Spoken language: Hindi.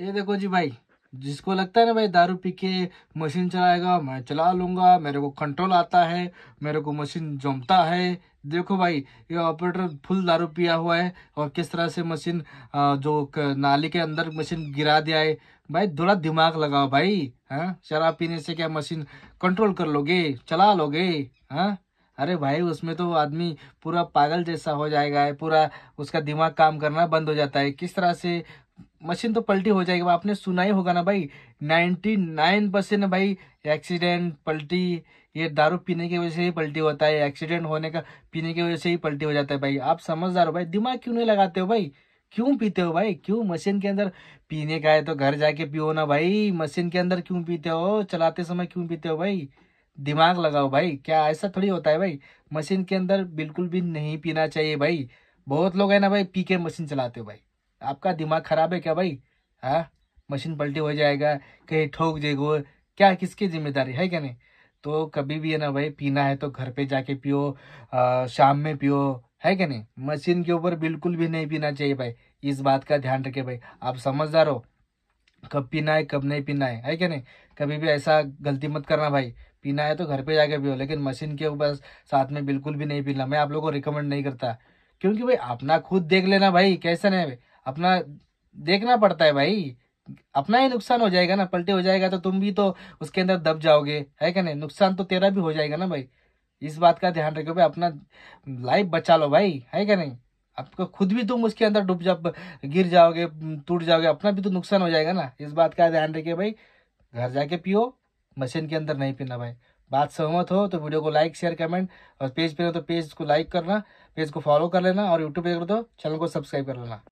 ये देखो जी भाई जिसको लगता है ना भाई दारू पी के मशीन चलाएगा मैं चला लूंगा मेरे को कंट्रोल आता है मेरे को मशीन जमता है देखो भाई ये ऑपरेटर फुल दारू पिया हुआ है और किस तरह से मशीन जो नाली के अंदर मशीन गिरा दिया है भाई थोड़ा दिमाग लगाओ भाई हाँ शराब पीने से क्या मशीन कंट्रोल कर लोगे चला लोगे हाँ अरे भाई उसमें तो आदमी पूरा पागल जैसा हो जाएगा पूरा उसका दिमाग काम करना बंद हो जाता है किस तरह से मशीन तो पलटी हो जाएगी आपने सुना ही होगा ना भाई नाइन्टी नाइन परसेंट भाई एक्सीडेंट पलटी ये दारू पीने की वजह से ही पलटी होता है एक्सीडेंट होने का पीने की वजह से ही पलटी हो जाता है भाई आप समझदार हो भाई दिमाग क्यों नहीं लगाते हो भाई क्यों पीते हो भाई क्यों मशीन के अंदर पीने का है तो घर जाके पियो ना भाई मशीन के अंदर क्यों पीते हो चलाते समय क्यों पीते हो भाई दिमाग लगाओ भाई क्या ऐसा थोड़ी होता है भाई मशीन के अंदर बिल्कुल भी नहीं पीना चाहिए भाई बहुत लोग है ना भाई पी के मशीन चलाते हो भाई आपका दिमाग खराब है क्या भाई हाँ मशीन पलटी हो जाएगा कहीं ठोक जाएगा क्या किसकी जिम्मेदारी है क्या नहीं तो कभी भी है ना भाई पीना है तो घर पे जाके पियो शाम में पियो है क्या नहीं मशीन के ऊपर बिल्कुल भी नहीं पीना चाहिए भाई इस बात का ध्यान रखे भाई आप समझदार हो कब पीना है कब नहीं पीना है है क्या नहीं कभी भी ऐसा गलती मत करना भाई पीना है तो घर पे जाके पियो लेकिन मशीन के ऊपर साथ में बिल्कुल भी नहीं पीना मैं आप लोगों को रिकमेंड नहीं करता क्योंकि भाई अपना खुद देख लेना भाई कैसा नहीं है अपना देखना पड़ता है भाई अपना ही नुकसान हो जाएगा ना पलटे हो जाएगा तो तुम भी तो उसके अंदर दब जाओगे है क्या नहीं नुकसान तो तेरा भी हो जाएगा ना भाई इस बात का ध्यान रखो भाई अपना लाइफ बचा लो भाई है क्या नहीं आपको खुद भी तुम उसके अंदर डूब जा गिर जाओगे टूट जाओगे अपना भी तो नुकसान हो जाएगा ना इस बात का ध्यान रखिए भाई घर जाके पियो मशीन के अंदर नहीं पीना भाई बात सहमत हो तो वीडियो को लाइक शेयर कमेंट और पेज पे हो तो पेज को लाइक करना पेज को फॉलो कर लेना और यूट्यूब पे करो तो चैनल को सब्सक्राइब कर लेना